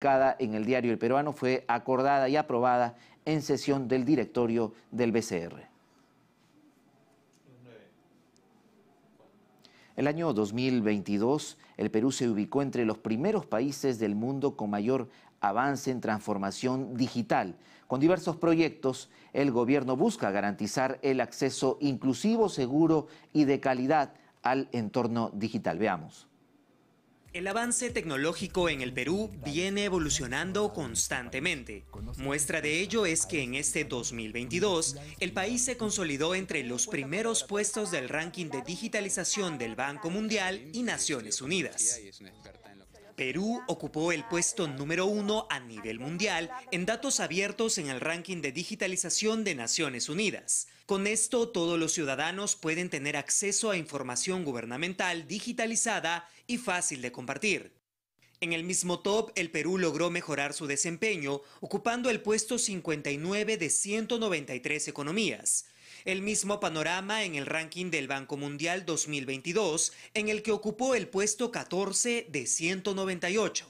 en el diario El Peruano fue acordada y aprobada en sesión del directorio del BCR. El año 2022, el Perú se ubicó entre los primeros países del mundo con mayor avance en transformación digital. Con diversos proyectos, el gobierno busca garantizar el acceso inclusivo, seguro y de calidad al entorno digital. Veamos. El avance tecnológico en el Perú viene evolucionando constantemente. Muestra de ello es que en este 2022, el país se consolidó entre los primeros puestos del ranking de digitalización del Banco Mundial y Naciones Unidas. Perú ocupó el puesto número uno a nivel mundial en datos abiertos en el ranking de digitalización de Naciones Unidas. Con esto, todos los ciudadanos pueden tener acceso a información gubernamental digitalizada y fácil de compartir. En el mismo top, el Perú logró mejorar su desempeño, ocupando el puesto 59 de 193 economías. El mismo panorama en el ranking del Banco Mundial 2022, en el que ocupó el puesto 14 de 198.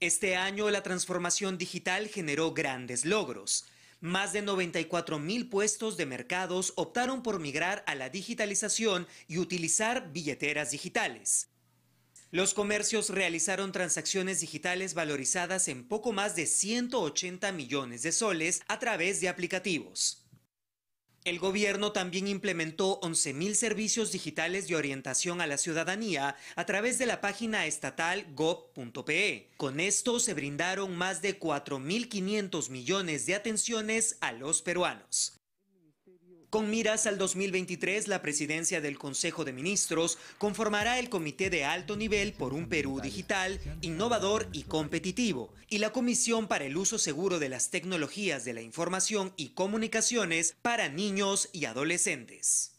Este año la transformación digital generó grandes logros. Más de 94 mil puestos de mercados optaron por migrar a la digitalización y utilizar billeteras digitales. Los comercios realizaron transacciones digitales valorizadas en poco más de 180 millones de soles a través de aplicativos. El gobierno también implementó 11.000 servicios digitales de orientación a la ciudadanía a través de la página estatal gob.pe. Con esto se brindaron más de 4.500 millones de atenciones a los peruanos. Con miras al 2023, la presidencia del Consejo de Ministros conformará el Comité de Alto Nivel por un Perú digital, innovador y competitivo, y la Comisión para el Uso Seguro de las Tecnologías de la Información y Comunicaciones para Niños y Adolescentes.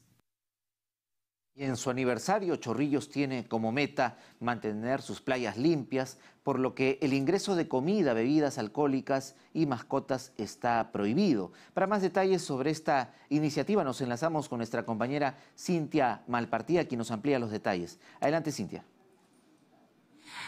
Y en su aniversario, Chorrillos tiene como meta mantener sus playas limpias, por lo que el ingreso de comida, bebidas alcohólicas y mascotas está prohibido. Para más detalles sobre esta iniciativa nos enlazamos con nuestra compañera Cintia Malpartida, quien nos amplía los detalles. Adelante, Cintia.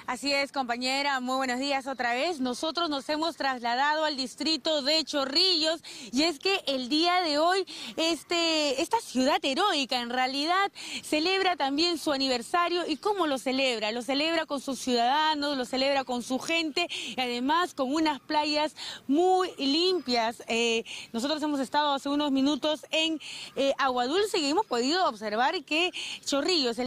Así es, compañera, muy buenos días otra vez. Nosotros nos hemos trasladado al distrito de Chorrillos y es que el día de hoy este, esta ciudad heroica en realidad celebra también su aniversario y cómo lo celebra. Lo celebra con sus ciudadanos, lo celebra con su gente y además con unas playas muy limpias. Eh, nosotros hemos estado hace unos minutos en eh, Aguadulce y hemos podido observar que Chorrillos...